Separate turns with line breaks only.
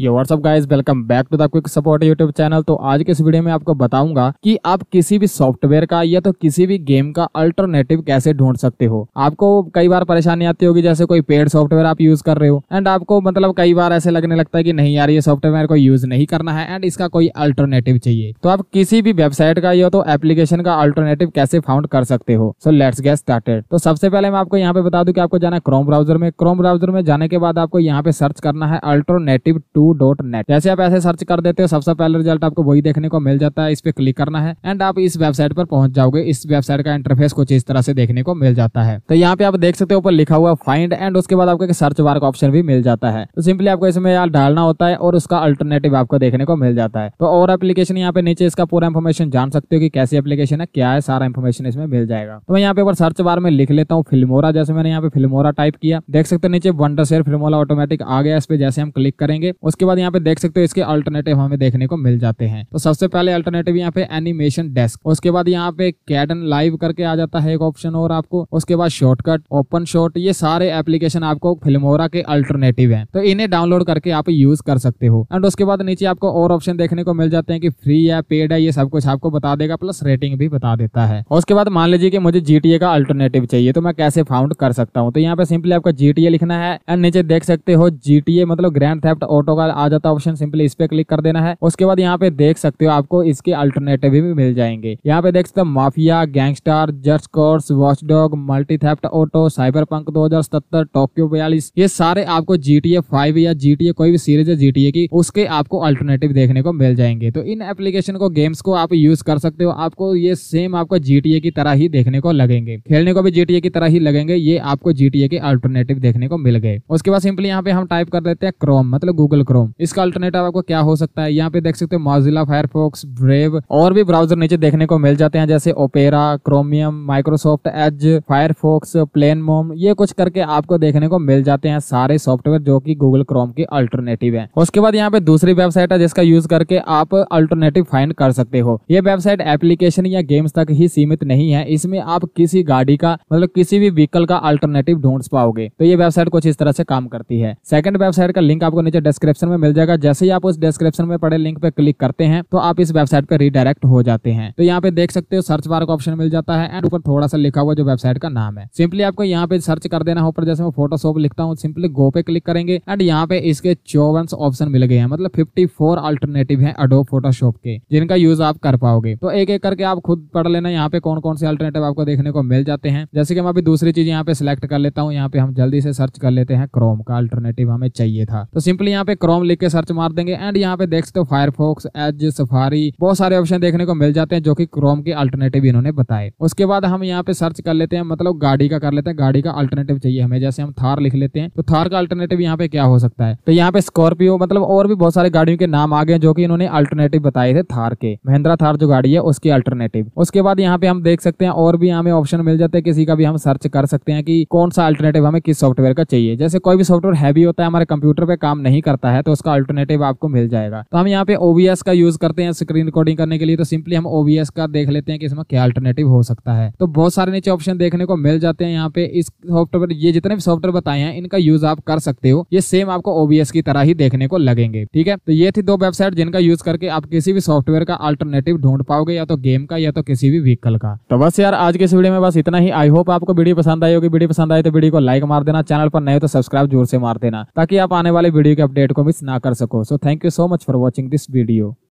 ये what's up guys welcome back to the quick support YouTube channel तो आज के इस वीडियो में आपको बताऊंगा कि आप किसी भी सॉफ्टवेयर का या तो किसी भी गेम का अल्टरनेटिव कैसे ढूंढ सकते हो आपको कई बार परेशानी आती होगी जैसे कोई पेड सॉफ्टवेयर आप यूज कर रहे हो एंड आपको मतलब कई बार ऐसे लगने लगता है कि नहीं यार ये सॉफ्टवेयर को यूज नहीं करना है एंड इसका कोई अल्टरनेटिव चाहिए तो आप किसी भी वेबसाइट का या तो एप्लीकेशन का अल्टरनेटिव कैसे फाउंड कर सकते हो सो लेट्स गेट स्टार्टेड तो सबसे पहले मैं आपको यहाँ पे बता दू की आपको जाना है क्रोम ब्राउजर में क्रोम ब्राउजर में जाने के बाद आपको यहाँ पे सर्च करना है alternative to to dot net जैसे आप ऐसे सर्च कर देते हो सबसे पहले रिजल्ट आपको वही देखने को मिल जाता है इस पे क्लिक करना है एंड आप इस वेबसाइट पर पहुंच जाओगे इस वेबसाइट का इंटरफेस कुछ इस तरह से देखने को मिल जाता है तो यहाँ पे आप देख सकते हो ऊपर लिखा हुआ फाइंड एंड उसके बाद आपको सर्च बार का ऑप्शन भी मिल जाता है तो सिंपली आपको इसमें यार डालना होता है और उसका अल्टरनेटिव आपको देखने को मिल जाता है तो और एप्लीकेशन यहाँ पे नीचे इसका पूरा इन्फॉर्मेशन जान सकते हो कि कैसी एप्लीकेशन है क्या है सारा इन्फॉर्मेशन इसमें मिल जाएगा तो मैं यहाँ पे ऊपर सर्च बार में लिख लेता हूँ फिल्मोरा जैसे मैंने यहाँ पे फिल्मोरा टाइप किया देख सकते हो नीचे वंडर शेयर फिल्मोला ऑटोमेटिक आ गया इस पर जैसे हम क्लिक करेंगे उसके बाद यहाँ पे देख सकते हो इसके अल्टरनेटिव हमें देखने को मिल जाते हैं तो सबसे पहले अल्टरनेटिव यहाँ पे एनिमेशन डेस्क उसके बाद यहाँ पे कैडन लाइव करके आ जाता है एक ऑप्शन और आपको उसके बाद शॉर्टकट ओपन शॉर्ट ये सारे एप्लीकेशन आपको फिल्मोरा के अल्टरनेटिव है तो इन्हें डाउनलोड करके आप यूज कर सकते हो एंड उसके बाद नीचे आपको और ऑप्शन देखने को मिल जाते हैं कि फ्री है पेड है ये सब कुछ आपको बता देगा प्लस रेटिंग भी बता देता है और उसके बाद मान लीजिए कि मुझे जीटीए का अल्टरनेटिव चाहिए तो मैं कैसे फाउंड कर सकता हूँ तो यहाँ पे सिंपली आपका जीटीए लिखना है एंड नीचे देख सकते हो जीटीए मतलब ग्रैंड थेफ्ट ऑटो का बाद आ जाता है ऑप्शन सिंपली इस पे क्लिक कर देना है उसके बाद यहाँ पे देख सकते हो आपको इसके अल्टरनेटिव भी मिल जाएंगे यहाँ पे देख सकते हो mafia gangster just cause watchdog multi the auto cyber punk दो टोक्यो बयालीस ये सारे आपको जीटीए फाइव या जीटीए कोई भी सीरीज है जीटीए की उसके आपको अल्टरनेटिव देखने को मिल जाएंगे तो इन एप्लीकेशन को गेम्स को आप यूज कर सकते हो आपको ये सेम आपको जीटीए की तरह ही देखने को लगेंगे खेलने को भी जीटीए की तरह ही लगेंगे ये आपको जीटीए के अल्टरनेटिव देखने को मिल गए उसके बाद सिंपली यहाँ पे हम टाइप कर देते हैं क्रोम मतलब गूगल क्रोम क्रोम इसका अल्टरनेटिव आपको क्या हो सकता है यहाँ पे देख सकते हो मोजिला फायरफॉक्स ब्रेव और भी ब्राउजर नीचे देखने को मिल जाते हैं जैसे Opera Chromium Microsoft Edge Firefox Pale Moon ये कुछ करके आपको देखने को मिल जाते हैं सारे सॉफ्टवेयर जो की गूगल क्रोम के अल्टरनेटिव है उसके बाद यहाँ पे दूसरी वेबसाइट है जिसका यूज करके आप अल्टरनेटिव फाइंड कर सकते हो ये वेबसाइट एप्लीकेशन या गेम्स तक ही सीमित नहीं है इसमें आप किसी गाड़ी का मतलब किसी भी व्हीकल का अल्टरनेटिव ढूंढ पाओगे तो ये वेबसाइट कुछ इस तरह से काम करती है सेकंड वेबसाइट का लिंक आपको नीचे डिस्क्रिप्शन डिस्क्रिप्शन में मिल जाएगा जैसे ही आप उस डिस्क्रिप्शन में पड़े लिंक पर क्लिक करते हैं तो आप इस वेबसाइट पर रिडायरेक्ट हो जाते हैं तो यहाँ पे देख सकते हो सर्च बार का ऑप्शन मिल जाता है एंड ऊपर थोड़ा सा लिखा हुआ जो वेबसाइट का नाम है सिंपली आपको यहाँ पे सर्च कर देना ऊपर जैसे मैं फोटोशॉप लिखता हूँ सिंपली गो पे क्लिक करेंगे एंड यहाँ पे इसके चौवन ऑप्शन मिल गए हैं मतलब फिफ्टी फोर अल्टरनेटिव है अडो फोटोशॉप के जिनका यूज आप कर पाओगे तो एक एक करके आप खुद पढ़ लेना यहाँ पे कौन कौन से अल्टरनेटिव आपको देखने को मिल जाते हैं जैसे कि मैं अभी दूसरी चीज यहाँ पे सिलेक्ट कर लेता हूँ यहाँ पे हम जल्दी से सर्च कर लेते हैं क्रोम का अल्टरनेटिव हमें चाहिए था तो सिंपली यहाँ पे क्रोम क्रोम लिख के सर्च मार देंगे एंड यहाँ पे देख सकते हो फायरफॉक्स एज सफारी बहुत सारे ऑप्शन देखने को मिल जाते हैं जो कि क्रोम के अल्टरनेटिव इन्होंने बताए उसके बाद हम यहाँ पे सर्च कर लेते हैं मतलब गाड़ी का कर लेते हैं गाड़ी का अल्टरनेटिव चाहिए हमें जैसे हम थार लिख लेते हैं तो थार का अल्टरनेटिव यहाँ पे क्या हो सकता है तो यहाँ पे स्कॉर्पियो मतलब और भी बहुत सारे गाड़ियों के नाम आ गए जो कि इन्होंने अल्टरनेटिव बताए थे थार के महिंद्रा थार जो गाड़ी है उसके अल्टरनेटिव उसके बाद यहाँ पे हम देख सकते हैं और भी यहाँ ऑप्शन मिल जाते हैं किसी का भी हम सर्च कर सकते हैं कि कौन सा अल्टरनेटिव हमें किस सॉफ्टवेयर का चाहिए जैसे कोई भी सॉफ्टवेयर हैवी होता है हमारे कंप्यूटर पे काम नहीं करता है तो उसका अल्टरनेटिव आपको मिल जाएगा तो हम यहाँ पे ओबीएस का यूज करते हैं स्क्रीन रिकॉर्डिंग करने के लिए तो सिंपली हम ओबीएस का देख लेते हैं कि इसमें क्या अल्टरनेटिव हो सकता है तो बहुत सारे नीचे ऑप्शन देखने को मिल जाते हैं यहाँ पे इस सॉफ्टवेयर ये जितने भी सॉफ्टवेयर बताए हैं इनका यूज आप कर सकते हो ये सेम आपको ओबीएस की तरह ही देखने को लगेंगे ठीक है तो ये थी दो वेबसाइट जिनका यूज करके आप किसी भी सॉफ्टवेयर का अल्टरनेटिव ढूंढ पाओगे या तो गेम का या तो किसी भी व्हीकल का तो बस यार आज के इस वीडियो में बस इतना ही आई होप आपको वीडियो पसंद आई होगी वीडियो पसंद आई तो वीडियो को लाइक मार देना चैनल पर नए तो सब्सक्राइब जोर से मार देना ताकि आप आने वाले वीडियो के अपडेट को मिस ना कर सको so thank you so much for watching this video